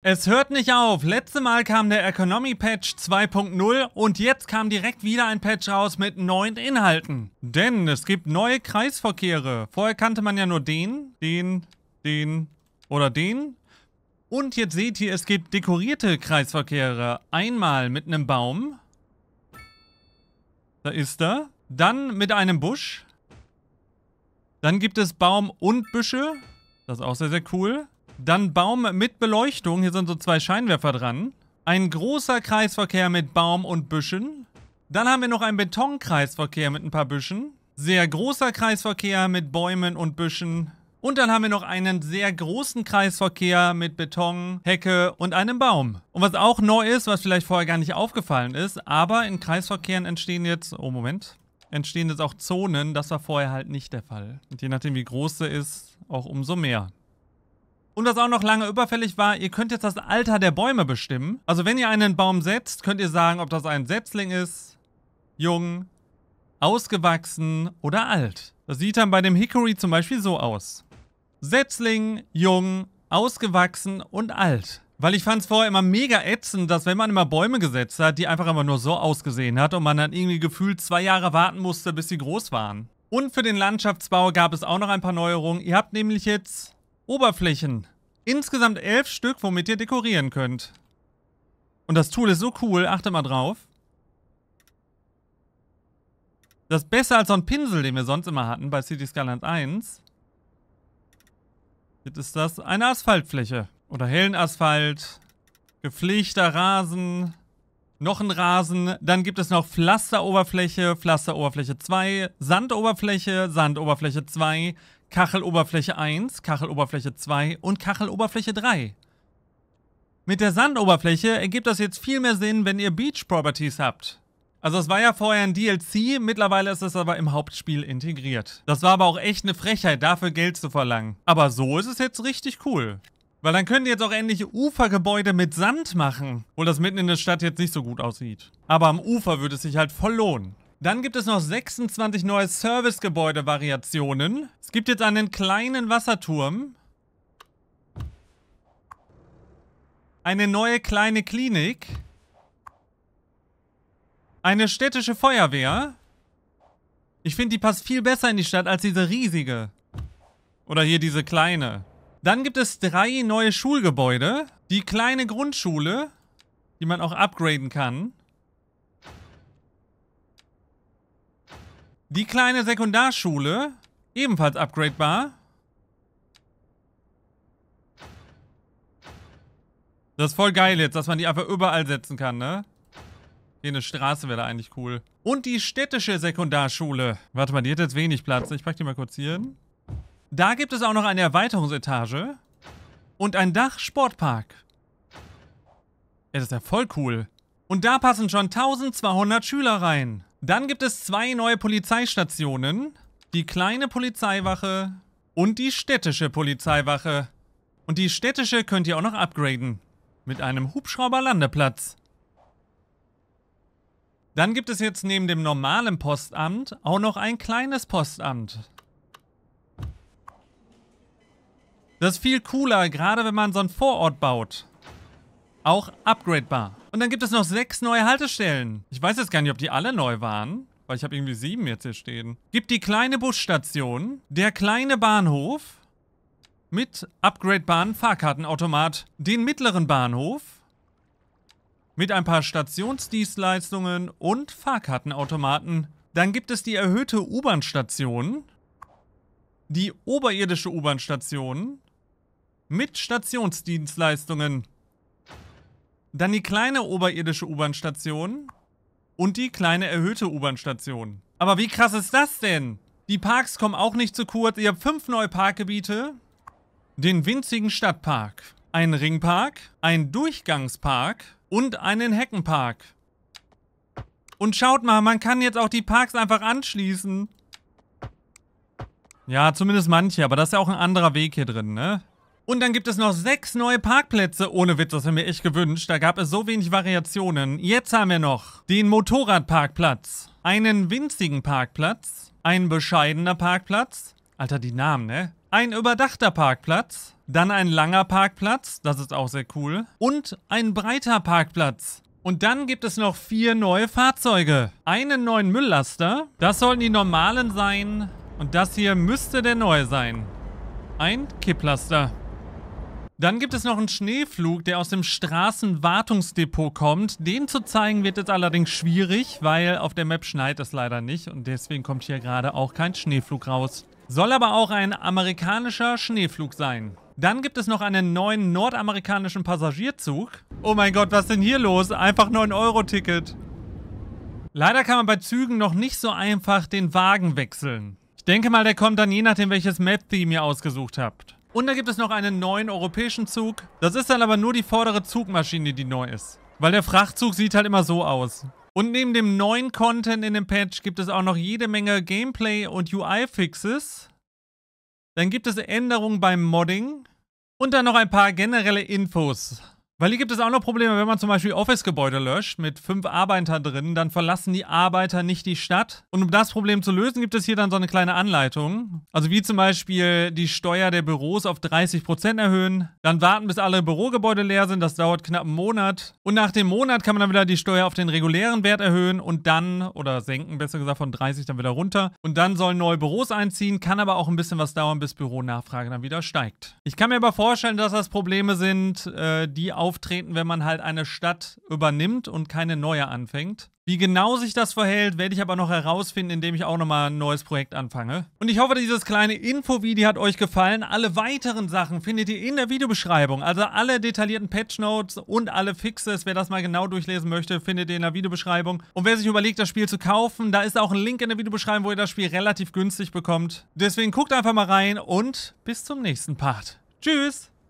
Es hört nicht auf. Letzte Mal kam der Economy Patch 2.0 und jetzt kam direkt wieder ein Patch raus mit neuen Inhalten. Denn es gibt neue Kreisverkehre. Vorher kannte man ja nur den, den, den oder den. Und jetzt seht ihr, es gibt dekorierte Kreisverkehre. Einmal mit einem Baum. Da ist er. Dann mit einem Busch. Dann gibt es Baum und Büsche. Das ist auch sehr, sehr cool. Dann Baum mit Beleuchtung. Hier sind so zwei Scheinwerfer dran. Ein großer Kreisverkehr mit Baum und Büschen. Dann haben wir noch einen Betonkreisverkehr mit ein paar Büschen. Sehr großer Kreisverkehr mit Bäumen und Büschen. Und dann haben wir noch einen sehr großen Kreisverkehr mit Beton, Hecke und einem Baum. Und was auch neu ist, was vielleicht vorher gar nicht aufgefallen ist, aber in Kreisverkehren entstehen jetzt... Oh, Moment. Entstehen jetzt auch Zonen. Das war vorher halt nicht der Fall. Und je nachdem, wie groß sie ist, auch umso mehr. Und was auch noch lange überfällig war, ihr könnt jetzt das Alter der Bäume bestimmen. Also wenn ihr einen Baum setzt, könnt ihr sagen, ob das ein Setzling ist, jung, ausgewachsen oder alt. Das sieht dann bei dem Hickory zum Beispiel so aus. Setzling, jung, ausgewachsen und alt. Weil ich fand es vorher immer mega ätzend, dass wenn man immer Bäume gesetzt hat, die einfach immer nur so ausgesehen hat und man dann irgendwie gefühlt zwei Jahre warten musste, bis sie groß waren. Und für den Landschaftsbau gab es auch noch ein paar Neuerungen. Ihr habt nämlich jetzt Oberflächen. Insgesamt elf Stück, womit ihr dekorieren könnt. Und das Tool ist so cool, achte mal drauf. Das ist besser als so ein Pinsel, den wir sonst immer hatten bei City Skyline 1. Jetzt ist das eine Asphaltfläche. Oder hellen Asphalt, gepflegter Rasen, noch ein Rasen. Dann gibt es noch Pflasteroberfläche, Pflasteroberfläche 2, Sandoberfläche, Sandoberfläche 2, Kacheloberfläche 1, Kacheloberfläche 2 und Kacheloberfläche 3. Mit der Sandoberfläche ergibt das jetzt viel mehr Sinn, wenn ihr Beach Properties habt. Also es war ja vorher ein DLC, mittlerweile ist es aber im Hauptspiel integriert. Das war aber auch echt eine Frechheit, dafür Geld zu verlangen. Aber so ist es jetzt richtig cool. Weil dann könnt ihr jetzt auch endlich Ufergebäude mit Sand machen, wo das mitten in der Stadt jetzt nicht so gut aussieht. Aber am Ufer würde es sich halt voll lohnen. Dann gibt es noch 26 neue Servicegebäude-Variationen. Es gibt jetzt einen kleinen Wasserturm. Eine neue kleine Klinik. Eine städtische Feuerwehr. Ich finde, die passt viel besser in die Stadt als diese riesige. Oder hier diese kleine. Dann gibt es drei neue Schulgebäude. Die kleine Grundschule, die man auch upgraden kann. Die kleine Sekundarschule, ebenfalls upgradebar. Das ist voll geil jetzt, dass man die einfach überall setzen kann, ne? Hier eine Straße wäre da eigentlich cool. Und die städtische Sekundarschule. Warte mal, die hat jetzt wenig Platz. Ich pack die mal kurz hier hin. Da gibt es auch noch eine Erweiterungsetage. Und ein Dach-Sportpark. Ja, das ist ja voll cool. Und da passen schon 1200 Schüler rein. Dann gibt es zwei neue Polizeistationen. Die kleine Polizeiwache und die städtische Polizeiwache. Und die städtische könnt ihr auch noch upgraden. Mit einem Hubschrauberlandeplatz. Dann gibt es jetzt neben dem normalen Postamt auch noch ein kleines Postamt. Das ist viel cooler, gerade wenn man so einen Vorort baut auch upgradebar. Und dann gibt es noch sechs neue Haltestellen. Ich weiß jetzt gar nicht, ob die alle neu waren. Weil ich habe irgendwie sieben jetzt hier stehen. Gibt die kleine Busstation, der kleine Bahnhof mit upgradebaren Fahrkartenautomat, den mittleren Bahnhof mit ein paar Stationsdienstleistungen und Fahrkartenautomaten. Dann gibt es die erhöhte U-Bahn-Station, die oberirdische U-Bahn-Station mit Stationsdienstleistungen. Dann die kleine oberirdische U-Bahn-Station und die kleine erhöhte U-Bahn-Station. Aber wie krass ist das denn? Die Parks kommen auch nicht zu kurz. Ihr habt fünf neue Parkgebiete. Den winzigen Stadtpark, einen Ringpark, einen Durchgangspark und einen Heckenpark. Und schaut mal, man kann jetzt auch die Parks einfach anschließen. Ja, zumindest manche, aber das ist ja auch ein anderer Weg hier drin, ne? Und dann gibt es noch sechs neue Parkplätze. Ohne Witz, das haben wir echt gewünscht. Da gab es so wenig Variationen. Jetzt haben wir noch den Motorradparkplatz, einen winzigen Parkplatz, ein bescheidener Parkplatz. Alter, die Namen, ne? Ein überdachter Parkplatz, dann ein langer Parkplatz, das ist auch sehr cool, und ein breiter Parkplatz. Und dann gibt es noch vier neue Fahrzeuge. Einen neuen Mülllaster, das sollen die normalen sein und das hier müsste der neue sein. Ein Kipplaster. Dann gibt es noch einen Schneeflug, der aus dem Straßenwartungsdepot kommt. Den zu zeigen wird jetzt allerdings schwierig, weil auf der Map schneit es leider nicht und deswegen kommt hier gerade auch kein Schneeflug raus. Soll aber auch ein amerikanischer Schneeflug sein. Dann gibt es noch einen neuen nordamerikanischen Passagierzug. Oh mein Gott, was ist denn hier los? Einfach 9-Euro-Ticket. Leider kann man bei Zügen noch nicht so einfach den Wagen wechseln. Ich denke mal, der kommt dann je nachdem, welches Map-Theme ihr ausgesucht habt. Und da gibt es noch einen neuen europäischen Zug. Das ist dann aber nur die vordere Zugmaschine, die neu ist. Weil der Frachtzug sieht halt immer so aus. Und neben dem neuen Content in dem Patch gibt es auch noch jede Menge Gameplay und UI-Fixes. Dann gibt es Änderungen beim Modding. Und dann noch ein paar generelle Infos. Weil hier gibt es auch noch Probleme, wenn man zum Beispiel Office-Gebäude löscht mit fünf Arbeitern drin, dann verlassen die Arbeiter nicht die Stadt. Und um das Problem zu lösen, gibt es hier dann so eine kleine Anleitung. Also wie zum Beispiel die Steuer der Büros auf 30% Prozent erhöhen, dann warten, bis alle Bürogebäude leer sind, das dauert knapp einen Monat. Und nach dem Monat kann man dann wieder die Steuer auf den regulären Wert erhöhen und dann, oder senken, besser gesagt von 30 dann wieder runter. Und dann sollen neue Büros einziehen, kann aber auch ein bisschen was dauern, bis Büronachfrage dann wieder steigt. Ich kann mir aber vorstellen, dass das Probleme sind, äh, die auch auftreten, wenn man halt eine Stadt übernimmt und keine neue anfängt. Wie genau sich das verhält, werde ich aber noch herausfinden, indem ich auch nochmal ein neues Projekt anfange. Und ich hoffe, dieses kleine Infovideo hat euch gefallen. Alle weiteren Sachen findet ihr in der Videobeschreibung. Also alle detaillierten Patchnotes und alle Fixes, wer das mal genau durchlesen möchte, findet ihr in der Videobeschreibung. Und wer sich überlegt, das Spiel zu kaufen, da ist auch ein Link in der Videobeschreibung, wo ihr das Spiel relativ günstig bekommt. Deswegen guckt einfach mal rein und bis zum nächsten Part. Tschüss!